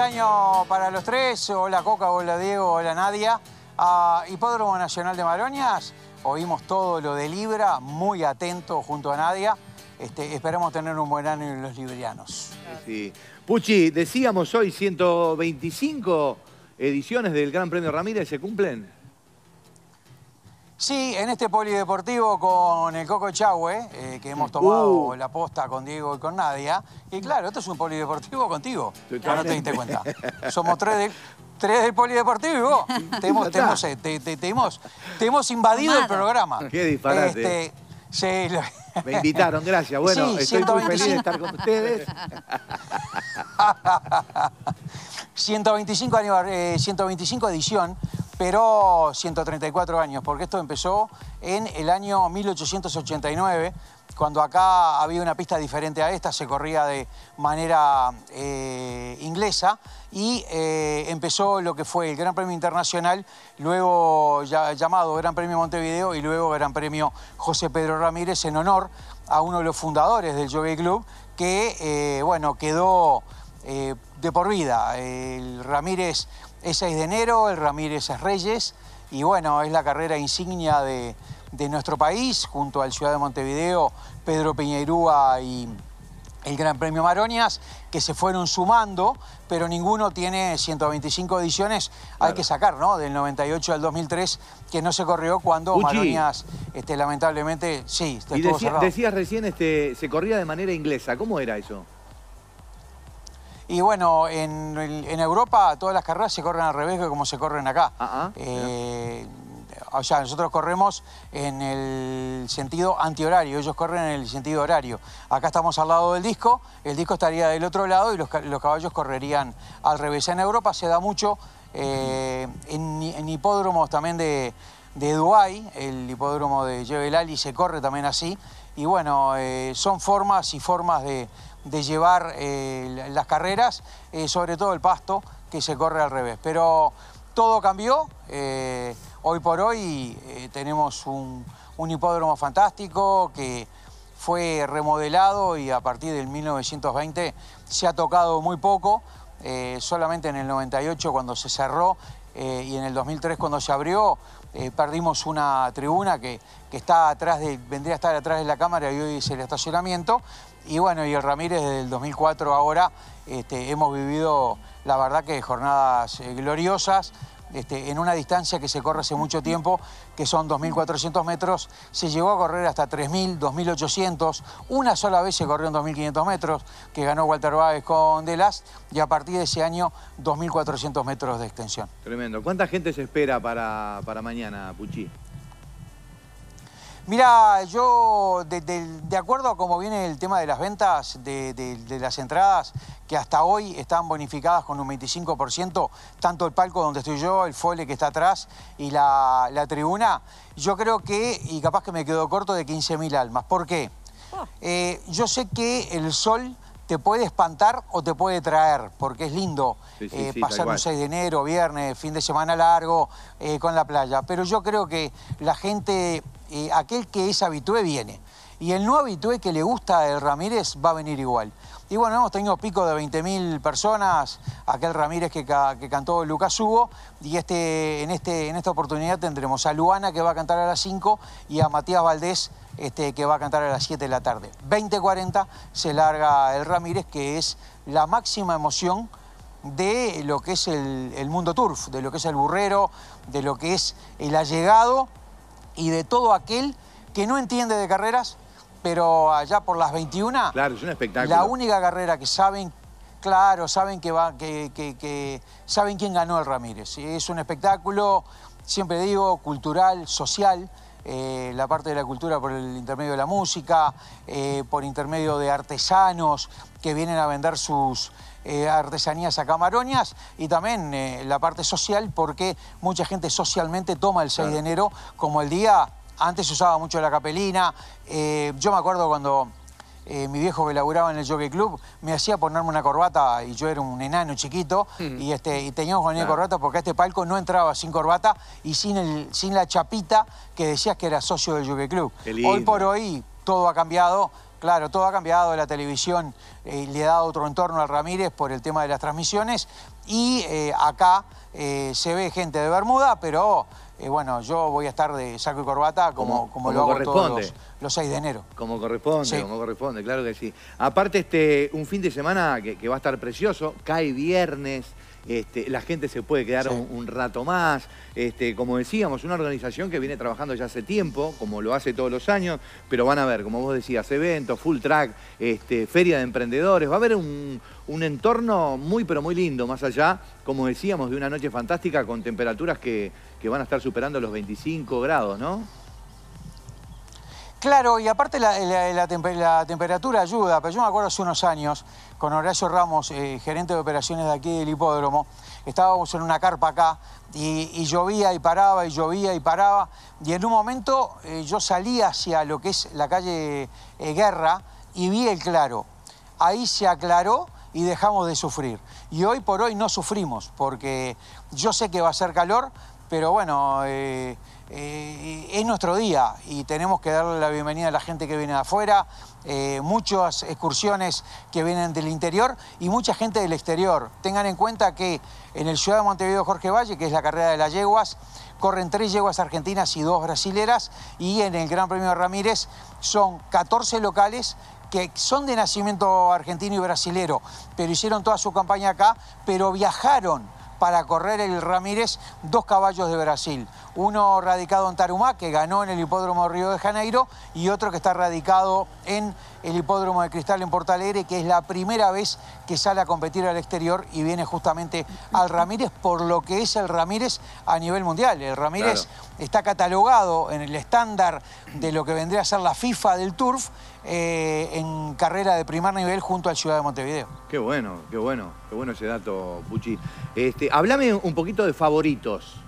año para los tres. Hola Coca, hola Diego, hola Nadia. A ah, Hipódromo Nacional de Maroñas. Oímos todo lo de Libra, muy atento junto a Nadia. Este, esperamos tener un buen año en los librianos. Puchi, decíamos hoy 125 ediciones del Gran Premio Ramírez se cumplen. Sí, en este polideportivo con el Coco Chagüe, eh, que hemos tomado uh. la posta con Diego y con Nadia. Y claro, esto es un polideportivo contigo, no te diste cuenta. Somos tres del, polideportivo y vos. Te hemos, invadido el programa. Qué disparate. Este, Me invitaron, gracias. Bueno, estoy muy feliz de estar con ustedes. 125, 125 eh, edición pero 134 años, porque esto empezó en el año 1889, cuando acá había una pista diferente a esta, se corría de manera eh, inglesa y eh, empezó lo que fue el Gran Premio Internacional, luego llamado Gran Premio Montevideo y luego Gran Premio José Pedro Ramírez en honor a uno de los fundadores del Jockey Club, que eh, bueno, quedó de por vida. El Ramírez es 6 de enero, el Ramírez es Reyes, y bueno, es la carrera insignia de, nuestro país, junto al Ciudad de Montevideo, Pedro Piñeirúa y el Gran Premio Maronias, que se fueron sumando, pero ninguno tiene 125 ediciones. Hay que sacar, ¿no? Del 98 al 2003, que no se corrió cuando Uchi. Este, lamentablemente, sí, y estuvo decía, cerrado. decías recién, este, se corría de manera inglesa. ¿Cómo era eso? Y bueno, en, Europa todas las carreras se corren al revés que como se corren acá. Ah, ah, eh, o sea, nosotros corremos en el sentido antihorario, ellos corren en el sentido horario. Acá estamos al lado del disco, el disco estaría del otro lado y los, caballos correrían al revés. En Europa se da mucho eh, en, hipódromos también de, de Dubái, el hipódromo de Jebel Ali se corre también así. Y bueno, eh, son formas y formas de, de llevar eh, las carreras, eh, sobre todo el pasto que se corre al revés. Pero todo cambió, eh, hoy por hoy tenemos un, un, hipódromo fantástico que fue remodelado y a partir del 1920 se ha tocado muy poco, solamente en el 98 cuando se cerró y en el 2003 cuando se abrió eh, perdimos una tribuna que, está atrás de, vendría a estar atrás de la cámara y hoy es el estacionamiento. Y bueno, y el Ramírez desde el 2004 ahora este, hemos vivido, la verdad que jornadas eh, gloriosas, este, en una distancia que se corre hace mucho tiempo, que son 2.400 metros, se llegó a correr hasta 3.000, 2.800, una sola vez se corrió en 2.500 metros, que ganó Walter Báez con Delas, y a partir de ese año 2.400 metros de extensión. Tremendo. ¿Cuánta gente se espera para, para mañana, Puchi? Mira, yo de, acuerdo a cómo viene el tema de las ventas de, las entradas, que hasta hoy están bonificadas con un 25%, tanto el palco donde estoy yo, el fole que está atrás y la, tribuna, yo creo que, y capaz que me quedo corto, de 15.000 almas. ¿Por qué? Ah. Eh, yo sé que el sol te puede espantar o te puede traer, porque es lindo eh, pasar un 6 de enero, viernes, fin de semana largo, eh, con la playa. Pero yo creo que la gente aquel que es habitué viene. Y el no habitué que le gusta el Ramírez va a venir igual. Y bueno, hemos tenido pico de 20.000 personas, aquel Ramírez que, cantó Lucas Hugo, y este, en, este, en esta oportunidad tendremos a Luana que va a cantar a las 5 y a Matías Valdés este, que va a cantar a las 7 de la tarde. 20.40 se larga el Ramírez, que es la máxima emoción de lo que es el, mundo turf, de lo que es el burrero, de lo que es el allegado y de todo aquel que no entiende de carreras, pero allá por las 21... es La única carrera que saben, claro, saben que va, que, que, saben quién ganó el Ramírez. Es un espectáculo, siempre digo, cultural, social. Eh, la parte de la cultura por el intermedio de la música, eh, por intermedio de artesanos que vienen a vender sus, eh, artesanías a camaroñas y también eh, la parte social porque mucha gente socialmente toma el 6 de enero como el día, antes se usaba mucho la capelina, eh, yo me acuerdo cuando... mi viejo que laburaba en el Jockey Club, me hacía ponerme una corbata y yo era un enano chiquito mm. y, este, y teníamos que poner corbata porque este palco no entraba sin corbata y sin, el, sin la chapita que decías que era socio del Jockey Club. Hoy por hoy todo ha cambiado. Claro, todo ha cambiado, la televisión eh, le ha dado otro entorno al Ramírez por el tema de las transmisiones y eh, acá eh, se ve gente de Bermuda, pero bueno, yo voy a estar de saco y corbata como, como, lo hago corresponde. todos los, 6 de enero. Como corresponde, como corresponde, claro que sí. Aparte, este, un fin de semana que, que va a estar precioso, cae viernes, este, la gente se puede quedar un, rato más. Este, como decíamos, una organización que viene trabajando ya hace tiempo, como lo hace todos los años, pero van a ver, como vos decías, eventos, full track, este, feria de emprendedores, va a haber un, entorno muy pero muy lindo, más allá, como decíamos, de una noche fantástica con temperaturas que, que van a estar superando los 25 grados, ¿no? Claro, y aparte la, temperatura ayuda, pero yo me acuerdo hace unos años, con Horacio Ramos, eh, gerente de operaciones de aquí del hipódromo, estábamos en una carpa acá y, llovía y paraba y llovía y paraba, y en un momento eh, yo salí hacia lo que es la calle eh, Guerra y vi el claro. Ahí se aclaró y dejamos de sufrir. Y hoy por hoy no sufrimos, porque yo sé que va a ser calor, pero bueno... Eh, es nuestro día y tenemos que darle la bienvenida a la gente que viene de afuera, eh, muchas excursiones que vienen del interior y mucha gente del exterior. Tengan en cuenta que en el Ciudad de Montevideo Jorge Valle, que es la carrera de las yeguas, corren tres yeguas argentinas y dos brasileras y en el Gran Premio Ramírez son 14 locales que son de nacimiento argentino y brasilero, pero hicieron toda su campaña acá, pero viajaron para correr el Ramírez dos caballos de Brasil. Uno radicado en Tarumá, que ganó en el Hipódromo Río de Janeiro, y otro que está radicado en el hipódromo de Cristal en portalegre que es la primera vez que sale a competir al exterior y viene justamente al Ramírez por lo que es el Ramírez a nivel mundial. El Ramírez está catalogado en el estándar de lo que vendría a ser la FIFA del Turf eh, en carrera de primer nivel junto al Ciudad de Montevideo. Qué bueno, qué bueno, qué bueno ese dato, Puchi. Este, hablame un poquito de favoritos.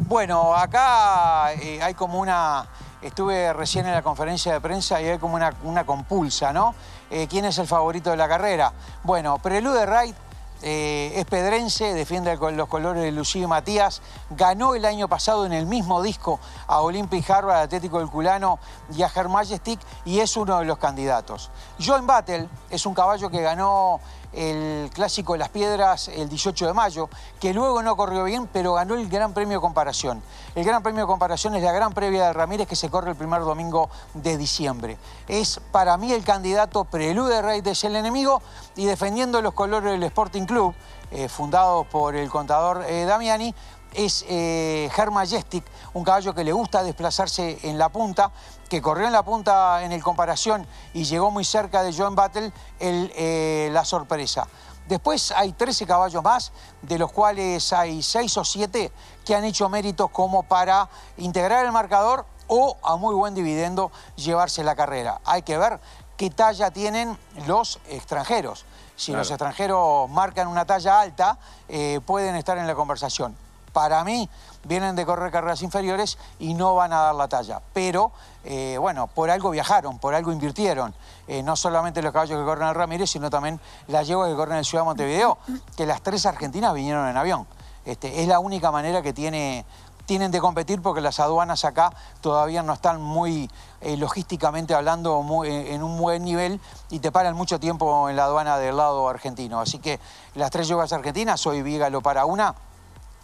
Bueno, acá eh, hay como una Estuve recién en la conferencia de prensa y hay como una, una compulsa, ¿no? Eh, ¿Quién es el favorito de la carrera? Bueno, Prelude Wright eh, es pedrense, defiende los colores de Lucía Matías. Ganó el año pasado en el mismo disco a Olympic Harvard, Atlético del Culano y a Her Majestic y es uno de los candidatos. Joan Battle es un caballo que ganó el Clásico de las Piedras el 18 de mayo, que luego no corrió bien, pero ganó el Gran Premio Comparación. El Gran Premio Comparación es la gran previa de Ramírez que se corre el primer domingo de diciembre. Es para mí el candidato prelude rey de el enemigo y defendiendo los colores del Sporting Club, eh, fundado por el contador eh, Damiani, es eh, Her Majestic, un caballo que le gusta desplazarse en la punta, que corrió en la punta en el comparación y llegó muy cerca de John Battle eh, la sorpresa. Después hay 13 caballos más, de los cuales hay 6 o 7 que han hecho méritos como para integrar el marcador o a muy buen dividendo llevarse la carrera. Hay que ver qué talla tienen los extranjeros. Si los extranjeros marcan una talla alta, eh, pueden estar en la conversación. Para mí, vienen de correr carreras inferiores y no van a dar la talla. Pero, eh, bueno, por algo viajaron, por algo invirtieron. Eh, no solamente los caballos que corren al Ramírez, sino también las yeguas que corren en Ciudad de Montevideo, que las tres argentinas vinieron en avión. Este, es la única manera que tiene tienen de competir porque las aduanas acá todavía no están muy eh, logísticamente hablando eh, en un buen nivel y te paran mucho tiempo en la aduana del lado argentino. Así que las tres yeguas argentinas, hoy Vígalo para una,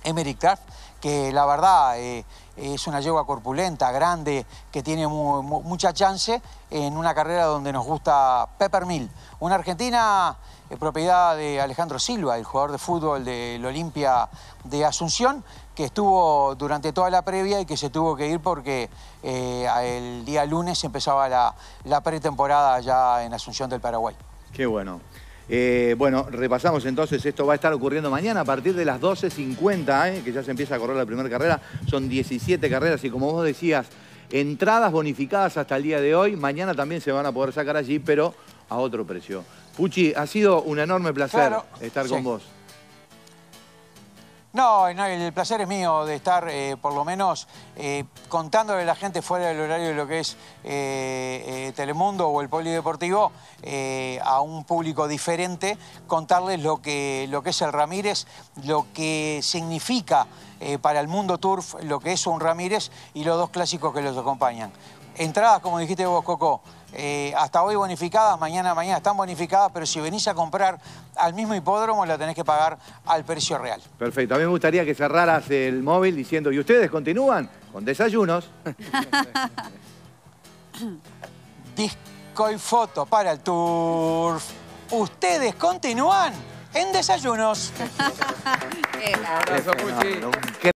Emeric Craft, que la verdad eh, es una yegua corpulenta, grande, que tiene mucha chance en una carrera donde nos gusta Peppermill. Una Argentina propiedad de Alejandro Silva, el jugador de fútbol del Olimpia de Asunción, que estuvo durante toda la previa y que se tuvo que ir porque eh, el día lunes empezaba la, pretemporada allá en Asunción del Paraguay. Qué bueno. Eh, bueno, repasamos entonces, esto va a estar ocurriendo mañana a partir de las 12.50, eh, que ya se empieza a correr la primera carrera. Son 17 carreras y como vos decías, entradas bonificadas hasta el día de hoy. Mañana también se van a poder sacar allí, pero a otro precio. Puchi, ha sido un enorme placer estar con vos. No, el placer es mío de estar, eh, por lo menos, eh, contándole a la gente fuera del horario de lo que es eh, Telemundo o el Polideportivo, a un público diferente, contarles lo que, lo que es el Ramírez, lo que significa para el mundo turf lo que es un Ramírez y los dos clásicos que los acompañan. Entradas, como dijiste vos, Coco, eh, hasta hoy bonificadas, mañana, mañana están bonificadas, pero si venís a comprar al mismo hipódromo la tenés que pagar al precio real. Perfecto, a mí me gustaría que cerraras el móvil diciendo, ¿y ustedes continúan con desayunos? Disco y foto para el tour. Ustedes continúan en desayunos. Eso,